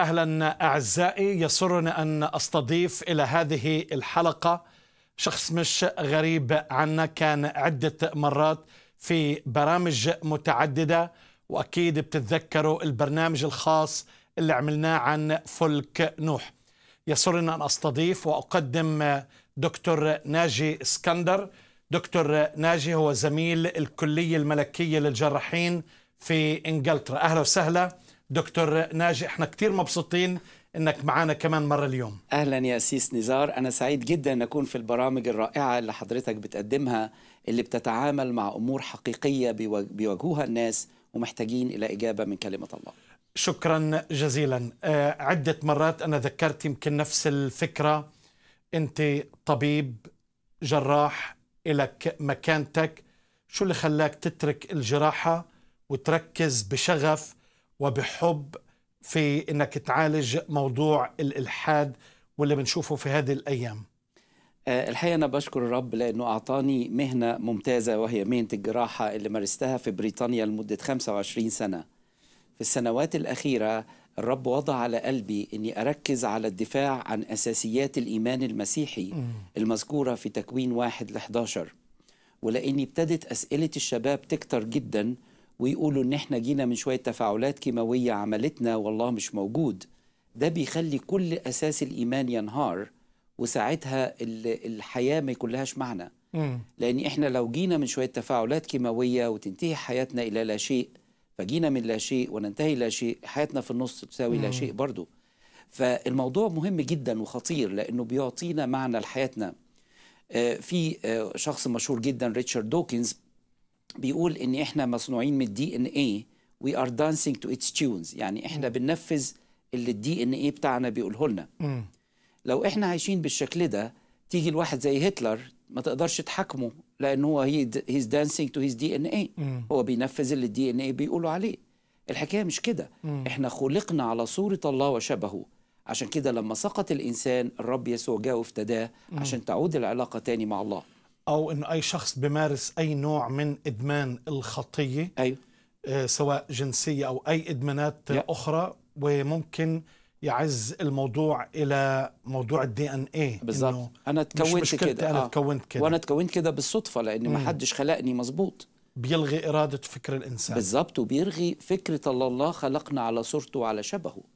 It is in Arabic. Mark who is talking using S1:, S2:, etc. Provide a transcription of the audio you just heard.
S1: اهلا اعزائي يسرنا ان استضيف الى هذه الحلقه شخص مش غريب عنا كان عده مرات في برامج متعدده واكيد بتتذكروا البرنامج الخاص اللي عملناه عن فلك نوح يسرنا ان استضيف واقدم دكتور ناجي اسكندر دكتور ناجي هو زميل الكليه الملكيه للجراحين في انجلترا اهلا وسهلا دكتور ناجي احنا كثير مبسوطين انك معنا كمان مره اليوم
S2: اهلا يا سيس نزار انا سعيد جدا ان اكون في البرامج الرائعه اللي حضرتك بتقدمها اللي بتتعامل مع امور حقيقيه بيواجهوها الناس ومحتاجين الى اجابه من كلمه الله
S1: شكرا جزيلا آه، عده مرات انا ذكرت يمكن نفس الفكره انت طبيب جراح لك مكانتك شو اللي خلاك تترك الجراحه وتركز بشغف وبحب في انك تعالج موضوع الالحاد واللي بنشوفه في هذه الايام
S2: آه، الحقيقة أنا بشكر الرب لأنه أعطاني مهنة ممتازة وهي مهنة الجراحة اللي مارستها في بريطانيا لمدة 25 سنة في السنوات الأخيرة الرب وضع على قلبي أني أركز على الدفاع عن أساسيات الإيمان المسيحي المذكورة في تكوين واحد ل 11 ولأني ابتدت أسئلة الشباب تكتر جداً ويقولوا ان احنا جينا من شويه تفاعلات كيماويه عملتنا والله مش موجود ده بيخلي كل اساس الايمان ينهار وساعتها الحياه ما يكونلهاش معنى لان احنا لو جينا من شويه تفاعلات كيماويه وتنتهي حياتنا الى لا شيء فجينا من لا شيء وننتهي لا شيء حياتنا في النص تساوي لا شيء برضه فالموضوع مهم جدا وخطير لانه بيعطينا معنى لحياتنا آه، في آه، شخص مشهور جدا ريتشارد دوكنز بيقول ان احنا مصنوعين من الدي ان اي وي ار دانسينج تو اتس تيونز يعني احنا بننفذ اللي الدي ان ايه بتاعنا بيقوله لنا لو احنا عايشين بالشكل ده تيجي الواحد زي هتلر ما تقدرش تحاكمه لان هو هي هيز دانسينج تو هيز دي ان اي هو بينفذ اللي الدي ان اي بيقولوا عليه الحكايه مش كده احنا خلقنا على صوره الله وشبهه عشان كده لما سقط الانسان الرب يسوع جاء وافتداه عشان تعود العلاقه تاني مع الله
S1: او انه اي شخص بمارس اي نوع من ادمان الخطيه ايوه سواء جنسيه او اي ادمانات يأ. اخرى وممكن يعز الموضوع الى موضوع الدي ان ايه بالظبط انا تكونت كده انا آه. تكونت كده وانا
S2: تكونت كده بالصدفه لان ما حدش خلقني مظبوط
S1: بيلغي اراده فكر الانسان
S2: بالظبط وبيلغي فكره الله خلقنا على صورته وعلى شبهه